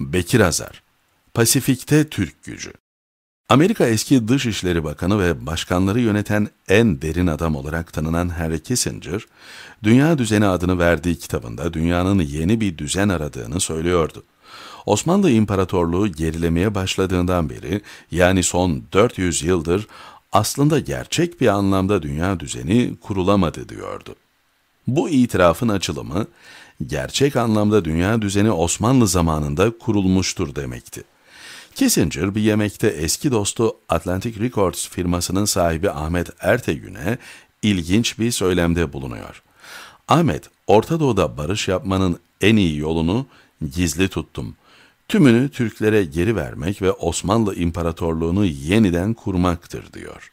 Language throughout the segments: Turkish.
Bekir Azar, Pasifik'te Türk Gücü Amerika eski Dışişleri Bakanı ve başkanları yöneten en derin adam olarak tanınan Henry Kissinger, Dünya Düzeni adını verdiği kitabında dünyanın yeni bir düzen aradığını söylüyordu. Osmanlı İmparatorluğu gerilemeye başladığından beri, yani son 400 yıldır aslında gerçek bir anlamda dünya düzeni kurulamadı diyordu. Bu itirafın açılımı, gerçek anlamda dünya düzeni Osmanlı zamanında kurulmuştur demekti. Kissinger bir yemekte eski dostu Atlantic Records firmasının sahibi Ahmet Ertegün'e ilginç bir söylemde bulunuyor. Ahmet, Orta Doğu'da barış yapmanın en iyi yolunu gizli tuttum. Tümünü Türklere geri vermek ve Osmanlı İmparatorluğunu yeniden kurmaktır diyor.''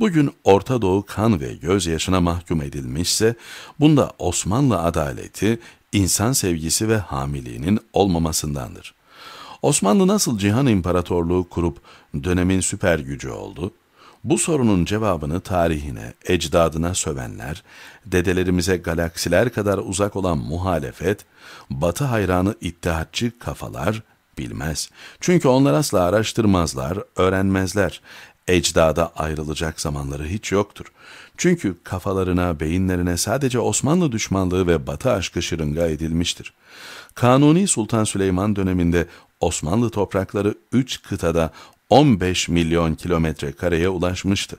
Bugün Orta Doğu kan ve gözyaşına mahkum edilmişse, bunda Osmanlı adaleti, insan sevgisi ve hamiliğinin olmamasındandır. Osmanlı nasıl Cihan İmparatorluğu kurup dönemin süper gücü oldu? Bu sorunun cevabını tarihine, ecdadına sövenler, dedelerimize galaksiler kadar uzak olan muhalefet, batı hayranı iddiatçı kafalar bilmez. Çünkü onlar asla araştırmazlar, öğrenmezler ecdada ayrılacak zamanları hiç yoktur. Çünkü kafalarına, beyinlerine sadece Osmanlı düşmanlığı ve Batı aşkı şırınga edilmiştir. Kanuni Sultan Süleyman döneminde Osmanlı toprakları 3 kıtada 15 milyon kilometre kareye ulaşmıştı.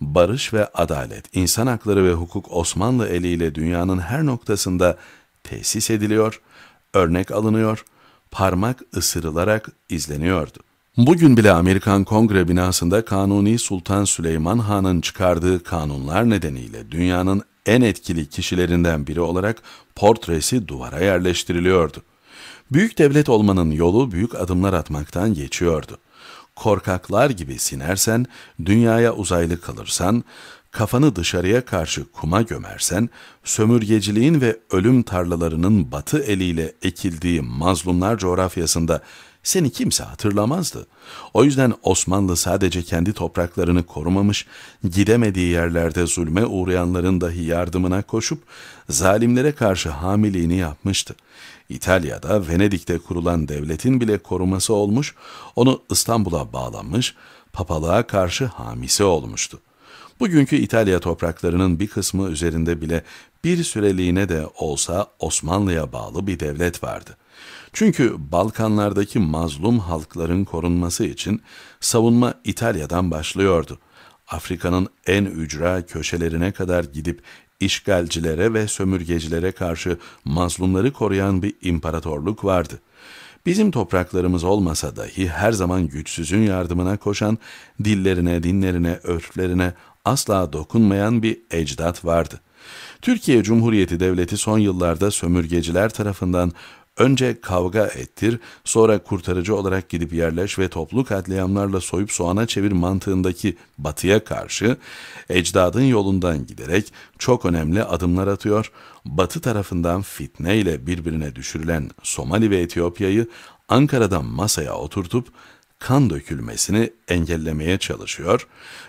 Barış ve adalet, insan hakları ve hukuk Osmanlı eliyle dünyanın her noktasında tesis ediliyor, örnek alınıyor, parmak ısırılarak izleniyordu. Bugün bile Amerikan Kongre binasında Kanuni Sultan Süleyman Han'ın çıkardığı kanunlar nedeniyle dünyanın en etkili kişilerinden biri olarak portresi duvara yerleştiriliyordu. Büyük devlet olmanın yolu büyük adımlar atmaktan geçiyordu. Korkaklar gibi sinersen, dünyaya uzaylı kalırsan, kafanı dışarıya karşı kuma gömersen, sömürgeciliğin ve ölüm tarlalarının batı eliyle ekildiği mazlumlar coğrafyasında seni kimse hatırlamazdı. O yüzden Osmanlı sadece kendi topraklarını korumamış, gidemediği yerlerde zulme uğrayanların dahi yardımına koşup zalimlere karşı hamiliğini yapmıştı. İtalya'da Venedik'te kurulan devletin bile koruması olmuş, onu İstanbul'a bağlanmış, papalığa karşı hamisi olmuştu. Bugünkü İtalya topraklarının bir kısmı üzerinde bile bir süreliğine de olsa Osmanlı'ya bağlı bir devlet vardı. Çünkü Balkanlardaki mazlum halkların korunması için savunma İtalya'dan başlıyordu. Afrika'nın en ücra köşelerine kadar gidip işgalcilere ve sömürgecilere karşı mazlumları koruyan bir imparatorluk vardı. Bizim topraklarımız olmasa dahi her zaman güçsüzün yardımına koşan, dillerine, dinlerine, örflerine asla dokunmayan bir ecdat vardı.'' Türkiye Cumhuriyeti Devleti son yıllarda sömürgeciler tarafından Önce kavga ettir, sonra kurtarıcı olarak gidip yerleş ve topluluk katliamlarla soyup soğana çevir mantığındaki batıya karşı ecdadın yolundan giderek çok önemli adımlar atıyor, batı tarafından fitne ile birbirine düşürülen Somali ve Etiyopya'yı Ankara'dan masaya oturtup kan dökülmesini engellemeye çalışıyor.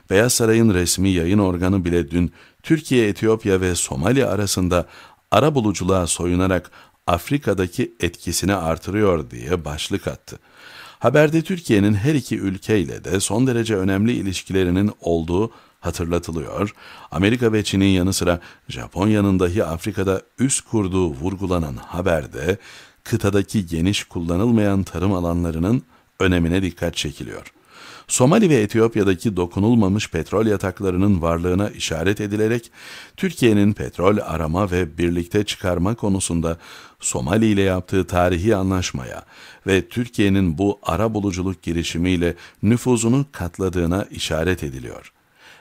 Beyaz Saray'ın resmi yayın organı bile dün Türkiye, Etiyopya ve Somali arasında ara buluculuğa soyunarak Afrika'daki etkisini artırıyor diye başlık attı. Haberde Türkiye'nin her iki ülkeyle de son derece önemli ilişkilerinin olduğu hatırlatılıyor. Amerika ve Çin'in yanı sıra Japonya'nın dahi Afrika'da üst kurduğu vurgulanan haberde kıtadaki geniş kullanılmayan tarım alanlarının önemine dikkat çekiliyor. Somali ve Etiyopya'daki dokunulmamış petrol yataklarının varlığına işaret edilerek Türkiye'nin petrol arama ve birlikte çıkarma konusunda Somali ile yaptığı tarihi anlaşmaya ve Türkiye'nin bu ara buluculuk girişimiyle nüfuzunu katladığına işaret ediliyor.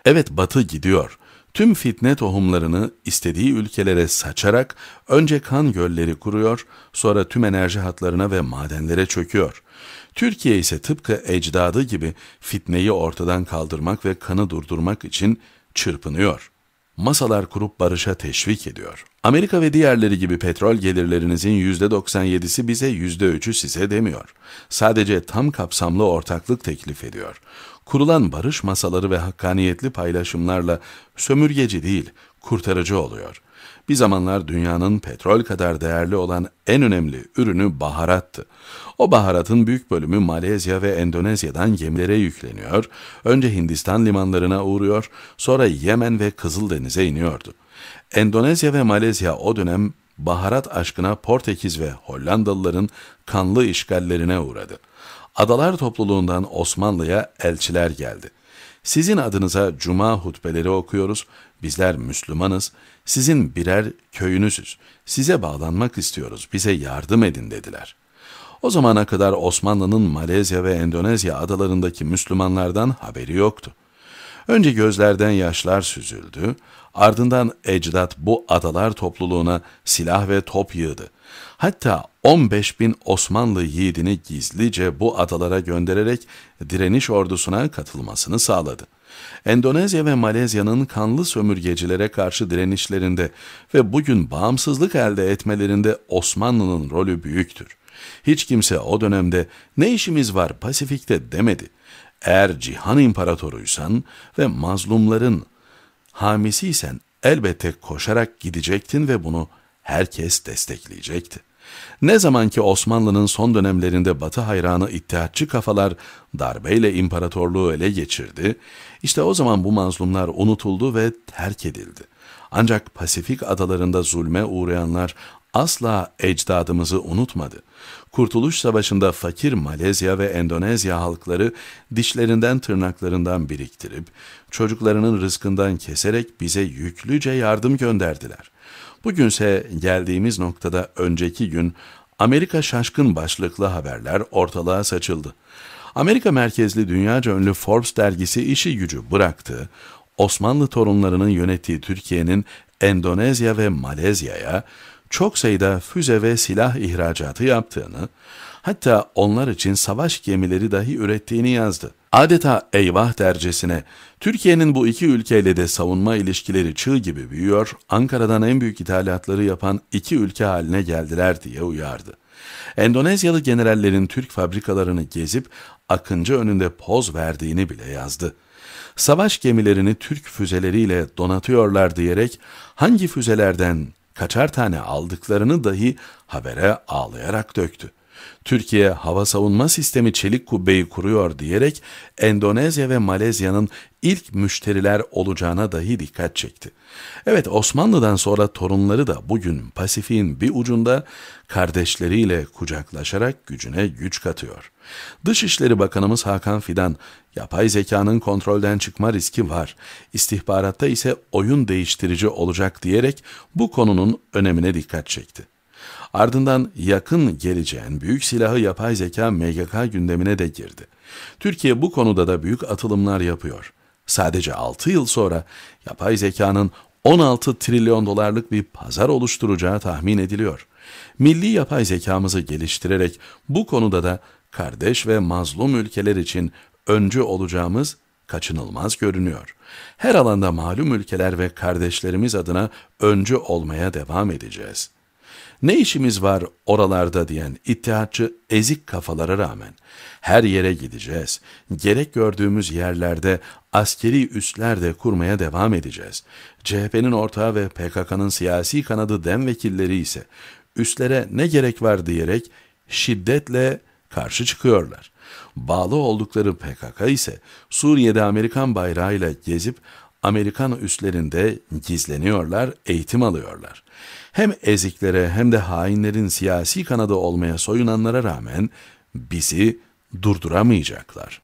Evet Batı gidiyor tüm fitne tohumlarını istediği ülkelere saçarak önce kan gölleri kuruyor, sonra tüm enerji hatlarına ve madenlere çöküyor. Türkiye ise tıpkı ecdadı gibi fitneyi ortadan kaldırmak ve kanı durdurmak için çırpınıyor. Masalar kurup barışa teşvik ediyor. Amerika ve diğerleri gibi petrol gelirlerinizin %97'si bize, %3'ü size demiyor. Sadece tam kapsamlı ortaklık teklif ediyor. Kurulan barış masaları ve hakkaniyetli paylaşımlarla sömürgeci değil, kurtarıcı oluyor.'' Bir zamanlar dünyanın petrol kadar değerli olan en önemli ürünü baharattı. O baharatın büyük bölümü Malezya ve Endonezya'dan gemilere yükleniyor, önce Hindistan limanlarına uğruyor, sonra Yemen ve Kızıldeniz'e iniyordu. Endonezya ve Malezya o dönem baharat aşkına Portekiz ve Hollandalıların kanlı işgallerine uğradı. Adalar topluluğundan Osmanlı'ya elçiler geldi. Sizin adınıza cuma hutbeleri okuyoruz. Bizler Müslümanız. Sizin birer köyünüzüz. Size bağlanmak istiyoruz. Bize yardım edin dediler. O zamana kadar Osmanlı'nın Malezya ve Endonezya adalarındaki Müslümanlardan haberi yoktu. Önce gözlerden yaşlar süzüldü, ardından ecdat bu adalar topluluğuna silah ve top yığdı. Hatta 15 bin Osmanlı yiğidini gizlice bu adalara göndererek direniş ordusuna katılmasını sağladı. Endonezya ve Malezya'nın kanlı sömürgecilere karşı direnişlerinde ve bugün bağımsızlık elde etmelerinde Osmanlı'nın rolü büyüktür. Hiç kimse o dönemde ne işimiz var Pasifik'te demedi. Eğer cihan imparatoruysan ve mazlumların hamisiysen elbette koşarak gidecektin ve bunu herkes destekleyecekti. Ne zaman ki Osmanlı'nın son dönemlerinde Batı hayranı iddiatçı kafalar darbeyle imparatorluğu ele geçirdi, işte o zaman bu mazlumlar unutuldu ve terk edildi. Ancak Pasifik adalarında zulme uğrayanlar asla ecdadımızı unutmadı. Kurtuluş Savaşı'nda fakir Malezya ve Endonezya halkları dişlerinden tırnaklarından biriktirip, çocuklarının rızkından keserek bize yüklüce yardım gönderdiler. Bugünse geldiğimiz noktada önceki gün Amerika şaşkın başlıklı haberler ortalığa saçıldı. Amerika merkezli dünyaca ünlü Forbes dergisi işi gücü bıraktı, Osmanlı torunlarının yönettiği Türkiye'nin Endonezya ve Malezya'ya, çok sayıda füze ve silah ihracatı yaptığını, hatta onlar için savaş gemileri dahi ürettiğini yazdı. Adeta eyvah dercesine Türkiye'nin bu iki ülkeyle de savunma ilişkileri çığ gibi büyüyor, Ankara'dan en büyük ithalatları yapan iki ülke haline geldiler diye uyardı. Endonezyalı generallerin Türk fabrikalarını gezip Akıncı önünde poz verdiğini bile yazdı. Savaş gemilerini Türk füzeleriyle donatıyorlar diyerek hangi füzelerden kaçar tane aldıklarını dahi habere ağlayarak döktü. Türkiye hava savunma sistemi çelik kubbeyi kuruyor diyerek Endonezya ve Malezya'nın ilk müşteriler olacağına dahi dikkat çekti. Evet Osmanlı'dan sonra torunları da bugün Pasifik'in bir ucunda kardeşleriyle kucaklaşarak gücüne güç katıyor. Dışişleri Bakanımız Hakan Fidan, yapay zekanın kontrolden çıkma riski var, istihbaratta ise oyun değiştirici olacak diyerek bu konunun önemine dikkat çekti. Ardından yakın geleceğin büyük silahı yapay zeka MGK gündemine de girdi. Türkiye bu konuda da büyük atılımlar yapıyor. Sadece 6 yıl sonra yapay zekanın 16 trilyon dolarlık bir pazar oluşturacağı tahmin ediliyor. Milli yapay zekamızı geliştirerek bu konuda da kardeş ve mazlum ülkeler için öncü olacağımız kaçınılmaz görünüyor. Her alanda malum ülkeler ve kardeşlerimiz adına öncü olmaya devam edeceğiz.'' Ne işimiz var oralarda diyen ittihatçı ezik kafalara rağmen her yere gideceğiz. Gerek gördüğümüz yerlerde askeri üsler de kurmaya devam edeceğiz. CHP'nin ortağı ve PKK'nın siyasi kanadı dem vekilleri ise üslere ne gerek var diyerek şiddetle karşı çıkıyorlar. Bağlı oldukları PKK ise Suriye'de Amerikan bayrağıyla gezip Amerikan üslerinde gizleniyorlar, eğitim alıyorlar. Hem eziklere hem de hainlerin siyasi kanadı olmaya soyunanlara rağmen bizi durduramayacaklar.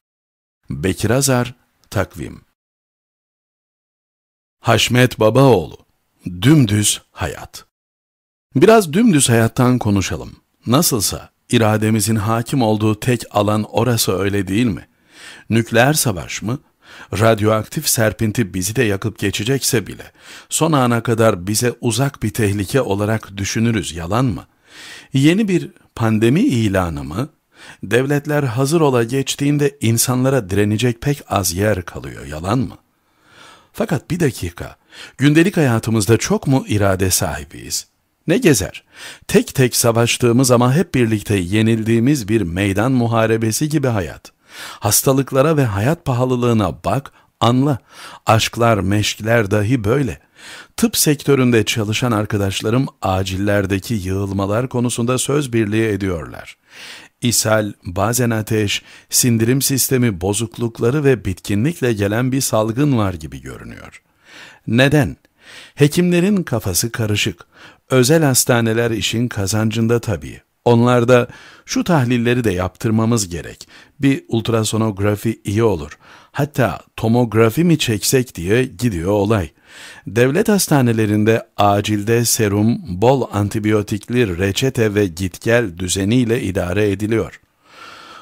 Bekir Azar, Takvim Haşmet Babaoğlu, Dümdüz Hayat Biraz dümdüz hayattan konuşalım. Nasılsa irademizin hakim olduğu tek alan orası öyle değil mi? Nükleer savaş mı? Radyoaktif serpinti bizi de yakıp geçecekse bile son ana kadar bize uzak bir tehlike olarak düşünürüz yalan mı? Yeni bir pandemi ilanı mı? Devletler hazır ola geçtiğinde insanlara direnecek pek az yer kalıyor yalan mı? Fakat bir dakika, gündelik hayatımızda çok mu irade sahibiyiz? Ne gezer? Tek tek savaştığımız ama hep birlikte yenildiğimiz bir meydan muharebesi gibi hayat.'' Hastalıklara ve hayat pahalılığına bak, anla. Aşklar, meşkler dahi böyle. Tıp sektöründe çalışan arkadaşlarım acillerdeki yığılmalar konusunda söz birliği ediyorlar. İshal, bazen ateş, sindirim sistemi bozuklukları ve bitkinlikle gelen bir salgın var gibi görünüyor. Neden? Hekimlerin kafası karışık. Özel hastaneler işin kazancında tabii. Onlarda şu tahlilleri de yaptırmamız gerek. Bir ultrasonografi iyi olur. Hatta tomografi mi çeksek diye gidiyor olay. Devlet hastanelerinde acilde serum, bol antibiyotikli reçete ve gitgel düzeniyle idare ediliyor.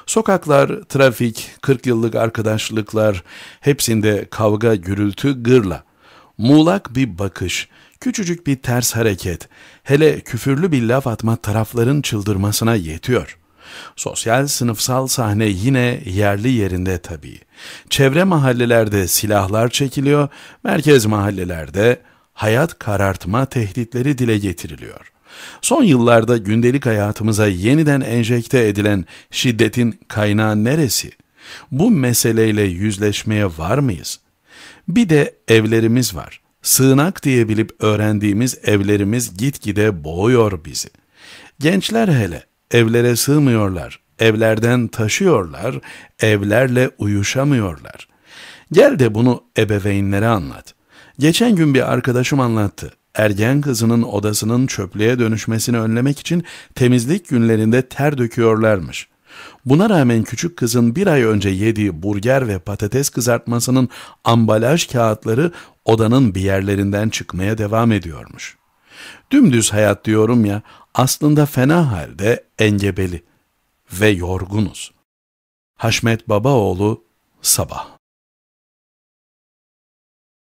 Sokaklar, trafik, 40 yıllık arkadaşlıklar, hepsinde kavga, gürültü, gırla. Muğlak bir bakış, Küçücük bir ters hareket, hele küfürlü bir laf atma tarafların çıldırmasına yetiyor. Sosyal sınıfsal sahne yine yerli yerinde tabii. Çevre mahallelerde silahlar çekiliyor, merkez mahallelerde hayat karartma tehditleri dile getiriliyor. Son yıllarda gündelik hayatımıza yeniden enjekte edilen şiddetin kaynağı neresi? Bu meseleyle yüzleşmeye var mıyız? Bir de evlerimiz var sığınak diye bilip öğrendiğimiz evlerimiz gitgide boğuyor bizi. Gençler hele evlere sığmıyorlar, evlerden taşıyorlar, evlerle uyuşamıyorlar. Gel de bunu ebeveynlere anlat. Geçen gün bir arkadaşım anlattı. Ergen kızının odasının çöplüğe dönüşmesini önlemek için temizlik günlerinde ter döküyorlarmış.'' Buna rağmen küçük kızın bir ay önce yediği burger ve patates kızartmasının ambalaj kağıtları odanın bir yerlerinden çıkmaya devam ediyormuş. Dümdüz hayat diyorum ya aslında fena halde engebeli ve yorgunuz. Haşmet Babaoğlu Sabah